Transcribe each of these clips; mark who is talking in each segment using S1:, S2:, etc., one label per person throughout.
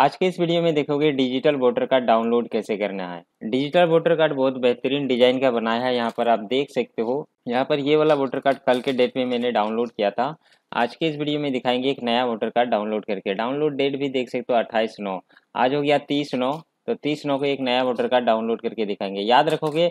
S1: आज के इस वीडियो में देखोगे डिजिटल वोटर कार्ड डाउनलोड कैसे करना है डिजिटल वोटर कार्ड बहुत बेहतरीन डिजाइन का बनाया है यहाँ पर आप देख सकते हो यहाँ पर ये वाला वोटर कार्ड कल के डेट में मैंने डाउनलोड किया था आज के इस वीडियो में दिखाएंगे एक नया वोटर कार्ड डाउनलोड करके डाउनलोड डेट भी देख सकते हो अट्ठाईस नौ आज हो गया तीस नौ तो तीस नौ को एक नया वोटर कार्ड डाउनलोड करके दिखाएंगे याद रखोगे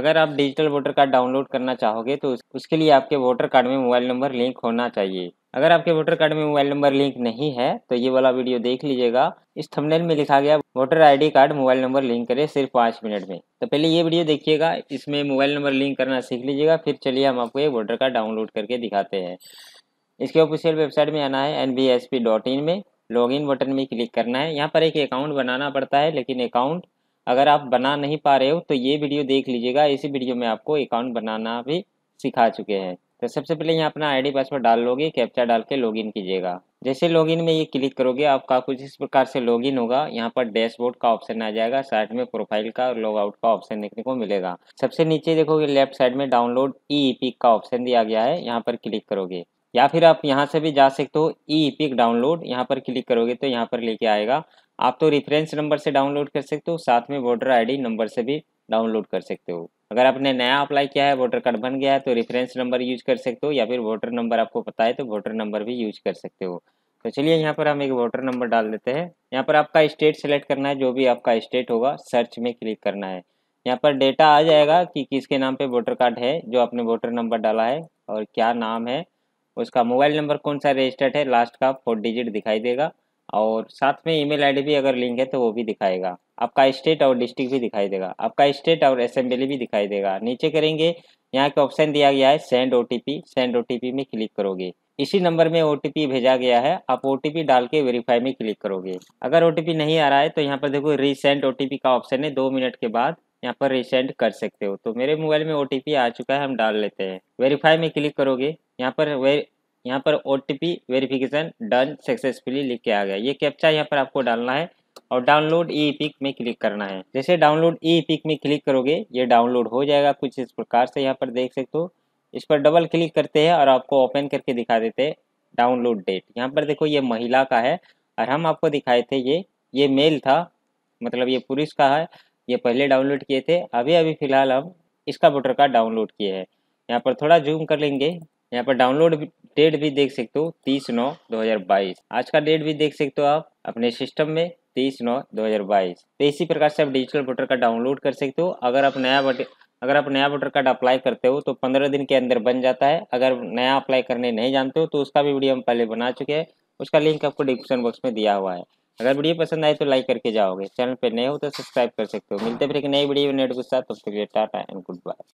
S1: अगर आप डिजिटल वोटर कार्ड डाउनलोड करना चाहोगे तो उसके लिए आपके वोटर कार्ड में मोबाइल नंबर लिंक होना चाहिए अगर आपके वोटर कार्ड में मोबाइल नंबर लिंक नहीं है तो ये वाला वीडियो देख लीजिएगा इस थंबनेल में लिखा गया voter ID card mobile number link करें सिर्फ पाँच मिनट में तो पहले ये वीडियो देखिएगा इसमें मोबाइल नंबर लिंक करना सीख लीजिएगा फिर चलिए हम आपको ये वोटर कार्ड डाउनलोड करके दिखाते हैं इसके ऑफिशियल वेबसाइट में आना है एन में लॉग बटन में क्लिक करना है यहाँ पर एक अकाउंट बनाना पड़ता है लेकिन अकाउंट अगर आप बना नहीं पा रहे हो तो ये वीडियो देख लीजिएगा इसी वीडियो में आपको अकाउंट बनाना भी सिखा चुके हैं तो सबसे पहले यहाँ अपना आईडी पासवर्ड डाल लोगे कैप्चा डाल के लॉगिन कीजिएगा जैसे लॉगिन में ये क्लिक करोगे आपका कुछ इस प्रकार से लॉगिन होगा यहाँ पर डैशबोर्ड का ऑप्शन आ जाएगा साइड में प्रोफाइल का और लॉग आउट का ऑप्शन देखने को मिलेगा सबसे नीचे देखोगे लेफ्ट साइड में डाउनलोड ई पिक का ऑप्शन दिया गया है यहाँ पर क्लिक करोगे या फिर आप यहाँ से भी जा सकते हो ई पिक डाउनलोड यहाँ पर क्लिक करोगे तो यहाँ पर लेके आएगा आप तो रेफरेंस नंबर से डाउनलोड कर सकते हो साथ में आई डी नंबर से भी डाउनलोड कर सकते हो अगर आपने नया अप्लाई किया है वोटर कार्ड बन गया है तो रेफरेंस नंबर यूज कर सकते हो या फिर वोटर नंबर आपको पता है तो वोटर नंबर भी यूज कर सकते हो तो चलिए यहाँ पर हम एक वोटर नंबर डाल देते हैं यहाँ पर आपका स्टेट सेलेक्ट करना है जो भी आपका स्टेट होगा सर्च में क्लिक करना है यहाँ पर डेटा आ जाएगा कि किसके नाम पे वोटर कार्ड है जो आपने वोटर नंबर डाला है और क्या नाम है उसका मोबाइल नंबर कौन सा रजिस्टर्ड है लास्ट का फोर डिजिट दिखाई देगा और साथ में ईमेल आईडी भी अगर लिंक है तो वो भी दिखाएगा आपका स्टेट और डिस्ट्रिक्ट भी दिखाई देगा आपका स्टेट और असेंबली भी दिखाई देगा नीचे करेंगे यहाँ का ऑप्शन दिया गया है सेंड ओ सेंड ओ में क्लिक करोगे इसी नंबर में ओ भेजा गया है आप ओ डाल के वेरीफाई में क्लिक करोगे अगर ओ नहीं आ रहा है तो यहाँ पर देखो रिसेंट ओ का ऑप्शन है दो मिनट के बाद यहाँ पर रिसेंड कर सकते हो तो मेरे मोबाइल में ओ आ चुका है हम डाल लेते हैं वेरीफाई में क्लिक करोगे यहाँ पर यहाँ पर O T P verification done successfully लिख के आ गया ये कैप्चा यहाँ पर आपको डालना है और डाउनलोड ई पिक में क्लिक करना है जैसे डाउनलोड ई पिक में क्लिक करोगे ये डाउनलोड हो जाएगा कुछ इस प्रकार से यहाँ पर देख सकते हो इस पर डबल क्लिक करते हैं और आपको ओपन करके दिखा देते हैं डाउनलोड डेट यहाँ पर देखो ये महिला का है और हम आपको दिखाए थे ये ये मेल था मतलब ये पुरुष का है ये पहले डाउनलोड किए थे अभी अभी फ़िलहाल हम इसका वोटर कार्ड डाउनलोड किए हैं यहाँ पर थोड़ा जूम कर लेंगे यहाँ पर डाउनलोड डेट भी देख सकते हो तीस नौ दो हजार बाईस आज का डेट भी देख सकते हो आप अपने सिस्टम में तीस नौ दो हजार बाईस तो इसी प्रकार से आप डिजिटल वोटर कार्ड डाउनलोड कर सकते हो अगर आप नया अगर आप नया वोटर कार्ड अप्लाई करते हो तो पंद्रह दिन के अंदर बन जाता है अगर नया अप्लाई करने नहीं जानते हो तो उसका भी वीडियो हम पहले बना चुके हैं उसका लिंक आपको डिस्क्रिप्शन बॉक्स में दिया हुआ है अगर वीडियो पसंद आए तो लाइक करके जाओगे चैनल पर नए हो तो सब्सक्राइब कर सकते हो मिलते फिर एक नई वीडियो नेट गुस्सा साथ तब तक टाटा एंड गुड बाय